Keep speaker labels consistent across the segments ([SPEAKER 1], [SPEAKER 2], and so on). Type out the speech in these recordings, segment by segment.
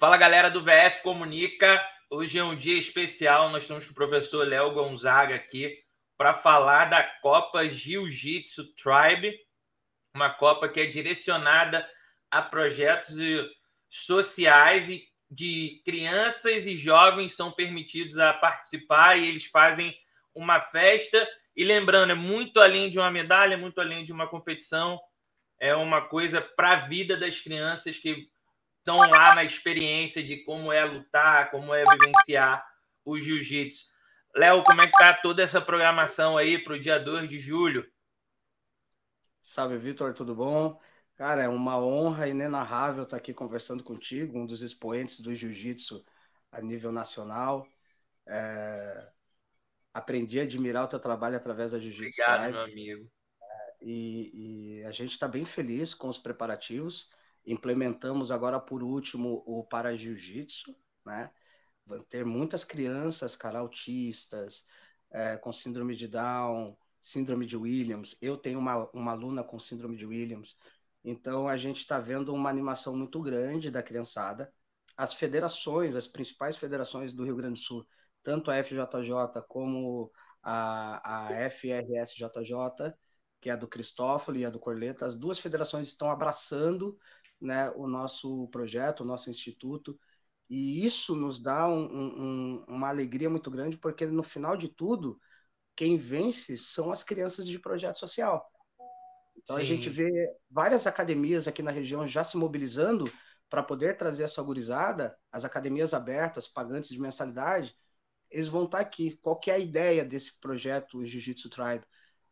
[SPEAKER 1] Fala galera do VF Comunica. Hoje é um dia especial. Nós estamos com o professor Léo Gonzaga aqui para falar da Copa Jiu-Jitsu Tribe, uma Copa que é direcionada a projetos sociais e de crianças e jovens são permitidos a participar e eles fazem uma festa. E lembrando, é muito além de uma medalha, é muito além de uma competição, é uma coisa para a vida das crianças que estão lá na experiência de como é lutar, como é vivenciar o jiu-jitsu. Léo, como é que tá toda essa programação aí para o dia 2 de julho?
[SPEAKER 2] Salve, Vitor, tudo bom? Cara, é uma honra inenarrável estar aqui conversando contigo, um dos expoentes do jiu-jitsu a nível nacional. É... Aprendi a admirar o teu trabalho através da Jiu-Jitsu Obrigado, Tribe. meu amigo. É, e, e a gente está bem feliz com os preparativos. Implementamos agora por último o para jiu-jitsu, né? Vão ter muitas crianças, cara, autistas, é, com síndrome de Down, síndrome de Williams. Eu tenho uma, uma aluna com síndrome de Williams. Então, a gente está vendo uma animação muito grande da criançada. As federações, as principais federações do Rio Grande do Sul, tanto a FJJ como a, a FRSJJ, que é a do Cristófalo e a do Corleta, as duas federações estão abraçando né, o nosso projeto, o nosso instituto. E isso nos dá um, um, uma alegria muito grande, porque no final de tudo, quem vence são as crianças de projeto social. Então Sim. a gente vê várias academias aqui na região já se mobilizando para poder trazer essa gurizada, as academias abertas, pagantes de mensalidade, eles vão estar aqui. Qual que é a ideia desse projeto Jiu-Jitsu Tribe?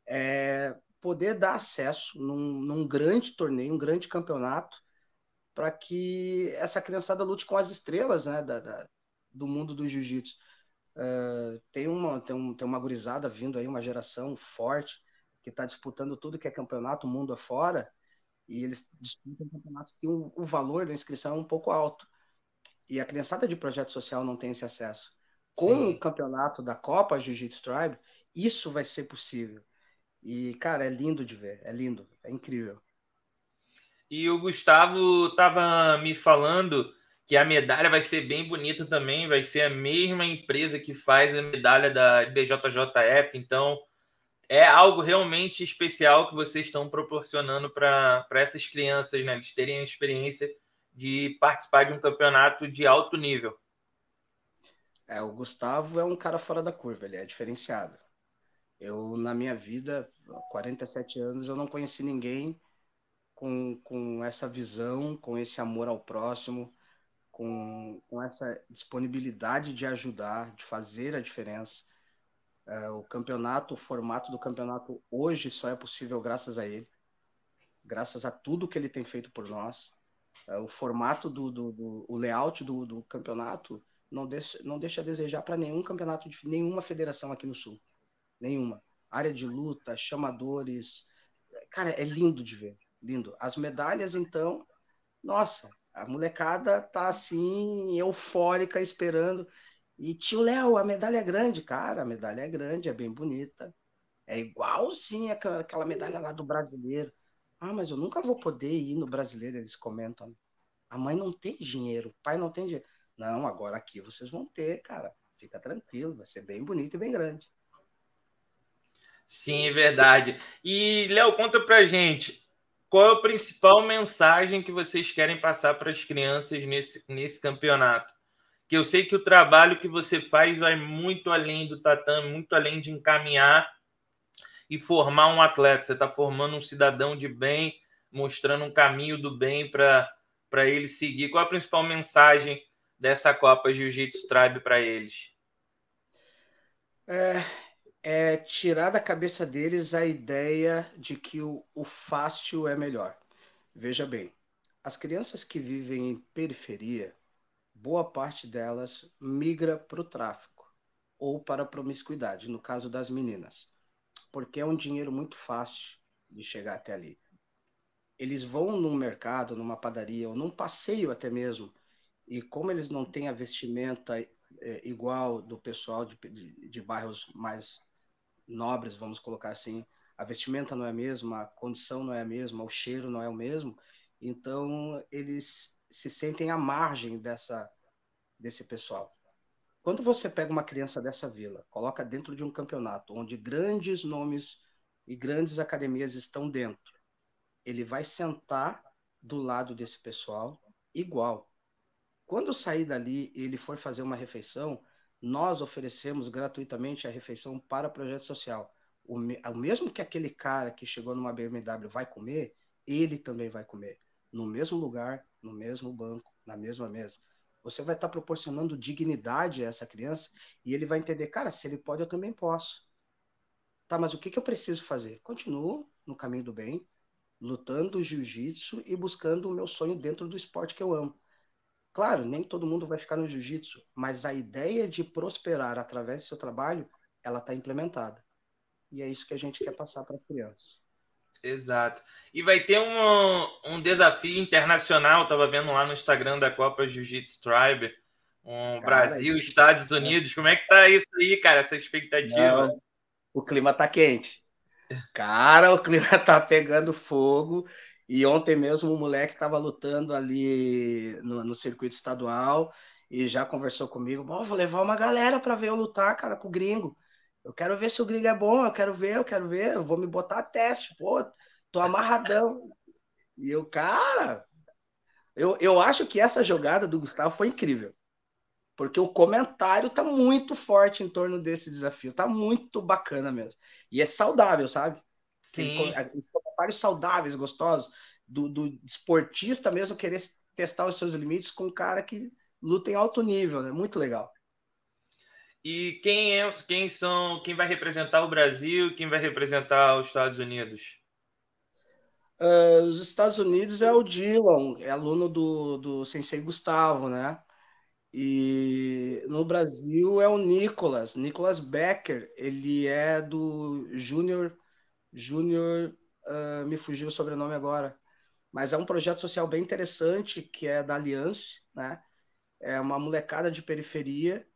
[SPEAKER 2] É poder dar acesso num, num grande torneio, um grande campeonato, para que essa criançada lute com as estrelas né, da, da do mundo do jiu-jitsu. Uh, tem, uma, tem, um, tem uma gurizada vindo aí, uma geração forte, que está disputando tudo que é campeonato, mundo afora, e eles disputam campeonatos que o, o valor da inscrição é um pouco alto. E a criançada de projeto social não tem esse acesso. Com Sim. o campeonato da Copa Jiu-Jitsu Tribe, isso vai ser possível. E, cara, é lindo de ver, é lindo, é incrível.
[SPEAKER 1] E o Gustavo estava me falando que a medalha vai ser bem bonita também, vai ser a mesma empresa que faz a medalha da BJJF, então é algo realmente especial que vocês estão proporcionando para essas crianças, né? Eles terem a experiência de participar de um campeonato de alto nível.
[SPEAKER 2] É, o Gustavo é um cara fora da curva, ele é diferenciado. Eu, na minha vida, 47 anos, eu não conheci ninguém com, com essa visão, com esse amor ao próximo, com, com essa disponibilidade de ajudar, de fazer a diferença. É, o campeonato, o formato do campeonato hoje só é possível graças a ele, graças a tudo que ele tem feito por nós. É, o formato do, do, do o layout do, do campeonato não deixa, não deixa a desejar para nenhum campeonato de nenhuma federação aqui no sul, nenhuma área de luta, chamadores, cara, é lindo de ver lindo. As medalhas, então, nossa, a molecada tá assim, eufórica, esperando. E tio Léo, a medalha é grande, cara, a medalha é grande, é bem bonita. É sim aquela medalha lá do brasileiro. Ah, mas eu nunca vou poder ir no brasileiro, eles comentam. A mãe não tem dinheiro, o pai não tem dinheiro. Não, agora aqui vocês vão ter, cara. Fica tranquilo, vai ser bem bonito e bem grande. Sim,
[SPEAKER 1] é verdade. E, Léo, conta pra gente, qual é a principal mensagem que vocês querem passar para as crianças nesse, nesse campeonato? Que eu sei que o trabalho que você faz vai muito além do tatame, muito além de encaminhar e formar um atleta. Você está formando um cidadão de bem, mostrando um caminho do bem para ele seguir. Qual é a principal mensagem dessa Copa Jiu-Jitsu Tribe para eles?
[SPEAKER 2] É, é tirar da cabeça deles a ideia de que o, o fácil é melhor. Veja bem, as crianças que vivem em periferia, boa parte delas migra para o tráfico ou para a promiscuidade, no caso das meninas, porque é um dinheiro muito fácil de chegar até ali. Eles vão num mercado, numa padaria ou num passeio até mesmo, e como eles não têm a vestimenta é, igual do pessoal de, de, de bairros mais nobres, vamos colocar assim. A vestimenta não é a mesma, a condição não é a mesma, o cheiro não é o mesmo. Então, eles se sentem à margem dessa, desse pessoal. Quando você pega uma criança dessa vila, coloca dentro de um campeonato onde grandes nomes e grandes academias estão dentro, ele vai sentar do lado desse pessoal igual. Quando sair dali e ele for fazer uma refeição, nós oferecemos gratuitamente a refeição para projeto social. O, o mesmo que aquele cara que chegou numa BMW vai comer, ele também vai comer. No mesmo lugar, no mesmo banco, na mesma mesa. Você vai estar tá proporcionando dignidade a essa criança e ele vai entender, cara, se ele pode, eu também posso. Tá, mas o que, que eu preciso fazer? Continuo no caminho do bem, lutando jiu-jitsu e buscando o meu sonho dentro do esporte que eu amo. Claro, nem todo mundo vai ficar no jiu-jitsu, mas a ideia de prosperar através do seu trabalho, ela está implementada. E é isso que a gente quer passar para as crianças.
[SPEAKER 1] Exato. E vai ter um, um desafio internacional, estava vendo lá no Instagram da Copa Jiu-Jitsu Tribe, um cara, Brasil, isso... Estados Unidos. Como é que tá isso aí, cara, essa expectativa? Não,
[SPEAKER 2] o clima tá quente. Cara, o clima tá pegando fogo e ontem mesmo o um moleque estava lutando ali no, no, circuito estadual e já conversou comigo. Bom, vou levar uma galera para ver eu lutar, cara, com o gringo. Eu quero ver se o gringo é bom, eu quero ver, eu quero ver, eu vou me botar a teste, pô, tô amarradão. E eu, cara, eu, eu acho que essa jogada do Gustavo foi incrível. Porque o comentário tá muito forte em torno desse desafio, tá muito bacana mesmo. E é saudável, sabe? Sim. Eles comentários saudáveis, gostosos, do, do esportista mesmo querer testar os seus limites com um cara que luta em alto nível, né? Muito legal.
[SPEAKER 1] E quem é, quem são, quem vai representar o Brasil, quem vai representar os Estados Unidos?
[SPEAKER 2] Uh, os Estados Unidos é o Dylan, é aluno do, do Sensei Gustavo, né? E no Brasil é o Nicolas, Nicolas Becker, ele é do Junior Júnior, uh, me fugiu o sobrenome agora, mas é um projeto social bem interessante que é da Aliança, né? É uma molecada de periferia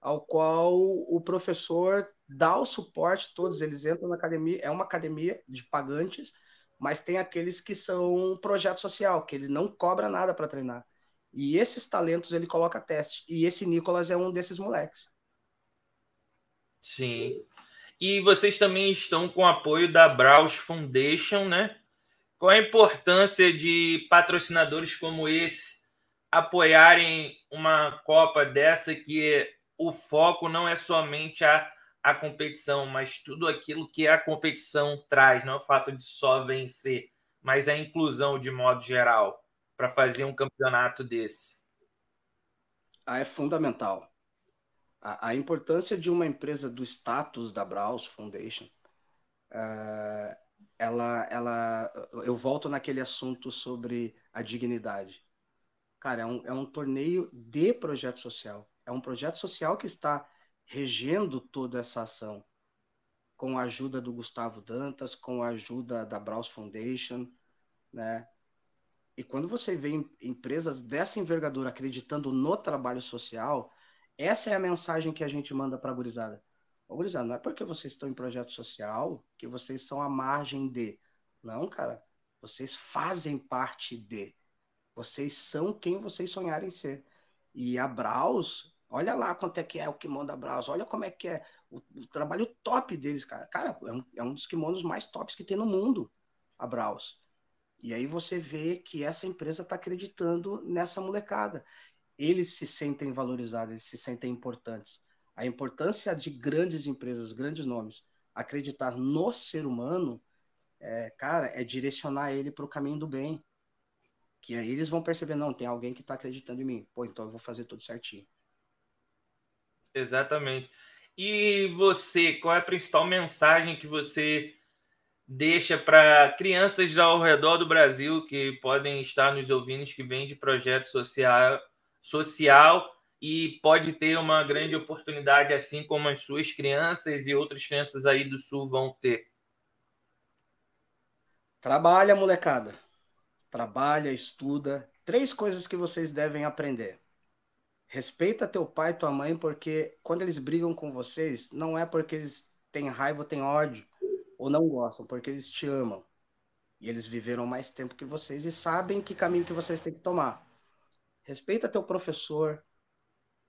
[SPEAKER 2] ao qual o professor dá o suporte, todos eles entram na academia, é uma academia de pagantes, mas tem aqueles que são um projeto social, que ele não cobra nada para treinar. E esses talentos ele coloca teste. E esse Nicolas é um desses moleques.
[SPEAKER 1] Sim. E vocês também estão com o apoio da Braus Foundation, né? Qual a importância de patrocinadores como esse apoiarem uma Copa dessa que o foco não é somente a, a competição, mas tudo aquilo que a competição traz, não é o fato de só vencer, mas a inclusão de modo geral para fazer um campeonato desse?
[SPEAKER 2] Ah, é fundamental a, a importância de uma empresa do status da Browse Foundation, uh, ela, ela, eu volto naquele assunto sobre a dignidade. Cara, é um, é um torneio de projeto social. É um projeto social que está regendo toda essa ação, com a ajuda do Gustavo Dantas, com a ajuda da Browse Foundation, né? E quando você vê empresas dessa envergadura acreditando no trabalho social, essa é a mensagem que a gente manda para a gurizada. Ô, gurizada, não é porque vocês estão em projeto social que vocês são à margem de. Não, cara. Vocês fazem parte de. Vocês são quem vocês sonharem ser. E a Braus, olha lá quanto é que é o kimono da Braus, olha como é que é o, o trabalho top deles, cara. Cara, é um, é um, dos kimonos mais tops que tem no mundo, a Braus. E aí você vê que essa empresa está acreditando nessa molecada eles se sentem valorizados, eles se sentem importantes. A importância de grandes empresas, grandes nomes, acreditar no ser humano, é, cara, é direcionar ele para o caminho do bem. Que aí eles vão perceber, não, tem alguém que está acreditando em mim. Pô, então eu vou fazer tudo certinho.
[SPEAKER 1] Exatamente. E você, qual é a principal mensagem que você deixa para crianças ao redor do Brasil que podem estar nos ouvindo, que vêm de projetos sociais, social e pode ter uma grande oportunidade, assim como as suas crianças e outras crianças aí do Sul vão ter.
[SPEAKER 2] Trabalha, molecada. Trabalha, estuda. Três coisas que vocês devem aprender. Respeita teu pai e tua mãe, porque quando eles brigam com vocês, não é porque eles têm raiva ou têm ódio, ou não gostam, porque eles te amam. E eles viveram mais tempo que vocês e sabem que caminho que vocês têm que tomar respeita teu professor,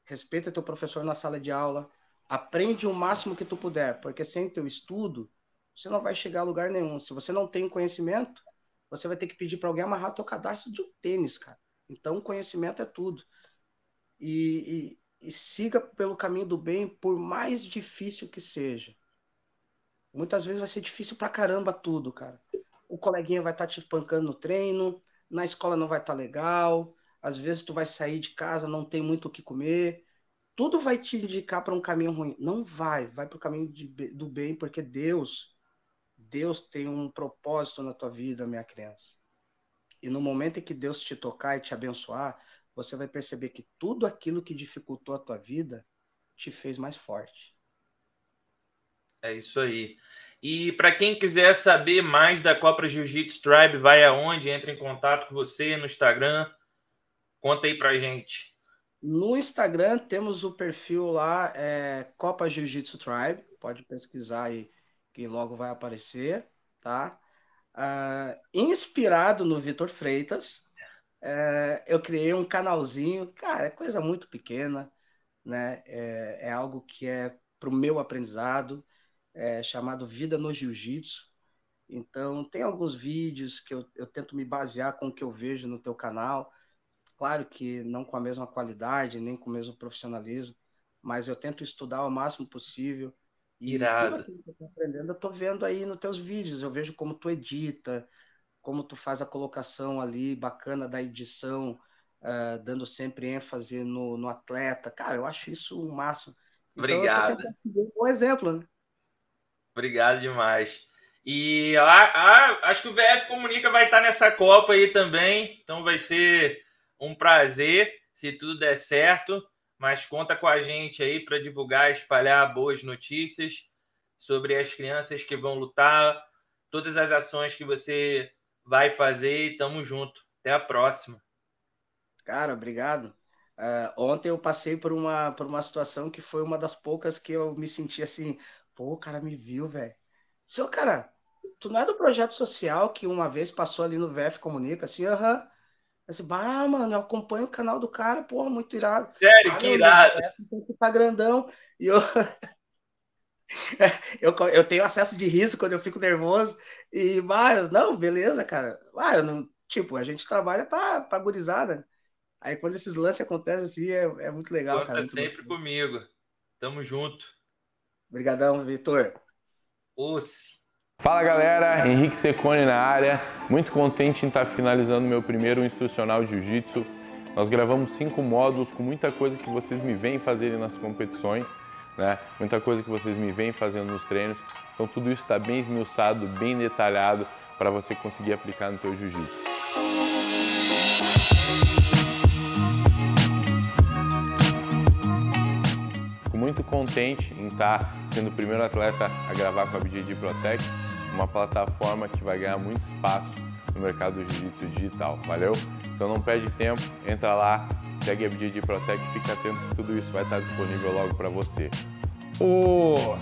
[SPEAKER 2] respeita teu professor na sala de aula, aprende o máximo que tu puder, porque sem teu estudo, você não vai chegar a lugar nenhum. Se você não tem conhecimento, você vai ter que pedir para alguém amarrar teu cadastro de um tênis, cara. Então, conhecimento é tudo. E, e, e siga pelo caminho do bem, por mais difícil que seja. Muitas vezes vai ser difícil pra caramba tudo, cara. O coleguinha vai estar tá te pancando no treino, na escola não vai estar tá legal, às vezes tu vai sair de casa, não tem muito o que comer, tudo vai te indicar para um caminho ruim. Não vai, vai para o caminho de, do bem, porque Deus, Deus tem um propósito na tua vida, minha criança. E no momento em que Deus te tocar e te abençoar, você vai perceber que tudo aquilo que dificultou a tua vida te fez mais forte.
[SPEAKER 1] É isso aí. E para quem quiser saber mais da Copa Jiu-Jitsu Tribe, vai aonde? Entra em contato com você no Instagram, Conta aí pra gente.
[SPEAKER 2] No Instagram temos o perfil lá, é Copa Jiu-Jitsu Tribe. Pode pesquisar aí que logo vai aparecer, tá? Uh, inspirado no Vitor Freitas, é, eu criei um canalzinho, cara, é coisa muito pequena, né? É, é algo que é para o meu aprendizado, é chamado Vida no Jiu-Jitsu. Então, tem alguns vídeos que eu, eu tento me basear com o que eu vejo no teu canal Claro que não com a mesma qualidade, nem com o mesmo profissionalismo, mas eu tento estudar o máximo possível. E Irado. tudo que eu tô aprendendo, eu tô vendo aí nos teus vídeos, eu vejo como tu edita, como tu faz a colocação ali bacana da edição, uh, dando sempre ênfase no, no, atleta. Cara, eu acho isso o máximo.
[SPEAKER 1] Então, Obrigado.
[SPEAKER 2] um bom exemplo, né?
[SPEAKER 1] Obrigado demais. E ah, ah, acho que o VF Comunica vai estar nessa Copa aí também, então vai ser um prazer, se tudo der certo, mas conta com a gente aí para divulgar, espalhar boas notícias sobre as crianças que vão lutar, todas as ações que você vai fazer. Tamo junto. Até a próxima.
[SPEAKER 2] Cara, obrigado. Uh, ontem eu passei por uma, por uma situação que foi uma das poucas que eu me senti assim, pô, o cara me viu, velho. Seu cara, tu não é do projeto social que uma vez passou ali no VF Comunica, assim, aham. Assim, bah, mano, eu acompanho o canal do cara, porra, muito irado.
[SPEAKER 1] Sério, ah, que irado. É, é,
[SPEAKER 2] então tá grandão. E eu... É, eu, eu tenho acesso de riso quando eu fico nervoso. E, bah, eu, não, beleza, cara. Bah, eu não, tipo, a gente trabalha pra, pra gurizada. Aí quando esses lances acontecem assim, é, é muito legal, Conta cara. Muito
[SPEAKER 1] sempre gostoso. comigo. Tamo junto. Obrigadão, Vitor. Ouce. Fala galera, Henrique Secone na área, muito contente em estar finalizando meu primeiro instrucional de Jiu-Jitsu. Nós gravamos cinco módulos com muita coisa que vocês me veem fazerem nas competições, né? muita coisa que vocês me veem fazendo nos treinos. Então tudo isso está bem esmiuçado, bem detalhado para você conseguir aplicar no teu Jiu-Jitsu. Fico muito contente em estar sendo o primeiro atleta a gravar com a BJJ Protect uma plataforma que vai ganhar muito espaço no mercado do jiu-jitsu digital, valeu? Então não perde tempo, entra lá, segue a BJJ Protect, fica atento que tudo isso vai estar disponível logo para você. Oh!